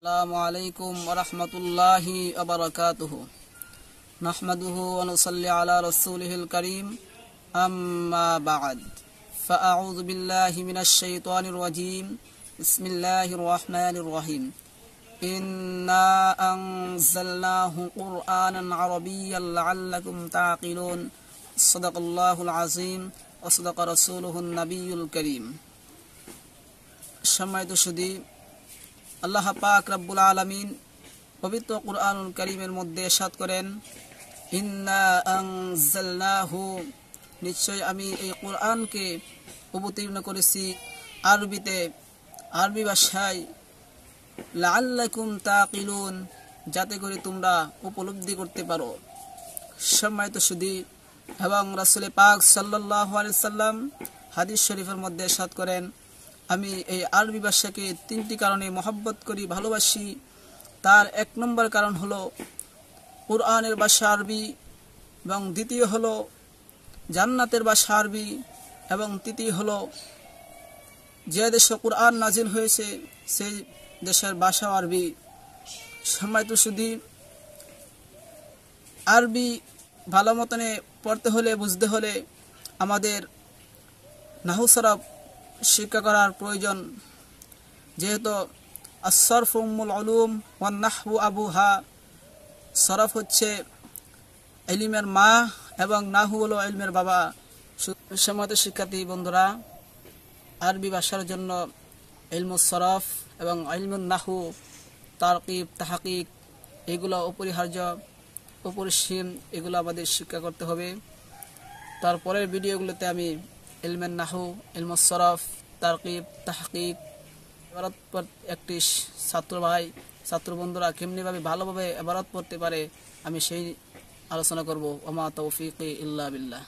السلام عليكم ورحمة الله وبركاته نحمده ونصلي على رسوله الكريم أما بعد فأعوذ بالله من الشيطان الرجيم بسم الله الرحمن الرحيم إنا أنزلناه قرآنا عربيا لعلكم تعقلون صدق الله العظيم وصدق رسوله النبي الكريم شمعت شديد আল্লাহ পাক রব্বুল আলমিন পবিত্র কুরআনুল করিমের মধ্যে সাত করেন নিশ্চয় আমি এই কোরআনকে অবতীর্ণ করেছি আরবিতে আরবি ভাষায় যাতে করে তোমরা উপলব্ধি করতে পারো সম্মানিত সুদী এবং রাসুল পাক সাল্লাহ সাল্লাম হাদিস শরীফের মধ্যে সাত করেন আমি এই আরবি ভাষাকে তিনটি কারণে মহব্বত করি ভালোবাসি তার এক নম্বর কারণ হলো কোরআনের ভাষা আরবি এবং দ্বিতীয় হলো জান্নাতের ভাষা আরবি এবং তৃতীয় হলো যে দেশে কোরআন নাজিল হয়েছে সেই দেশের ভাষা আরবি সম্মানিত শুধু আরবি ভালো মতনে পড়তে হলে বুঝতে হলে আমাদের নাহুসরফ শিক্ষা করার প্রয়োজন যেহেতু আসরফ উম্মুল আলুম নাহবু আবু হা সরফ হচ্ছে এলিমের মা এবং নাহু হলো এলিমের বাবা সময় শিক্ষার্থী বন্ধুরা আরবি ভাষার জন্য ইলমুল সরফ এবং এলমুল নাহু তারকিব তাহাকিক এগুলো অপরিহার্য অপরিসীম এগুলো আমাদের শিক্ষা করতে হবে তারপরের ভিডিওগুলোতে আমি ইলমেন নাহু ইলমসরফ তারকিব তাহকিব এবারত একটি ছাত্র ভাই ছাত্র বন্ধুরা কেমনিভাবে ভালোভাবে এবারত পড়তে পারে আমি সেই আলোচনা করব ওমা তৌফিক ইল্লা বিল্লাহ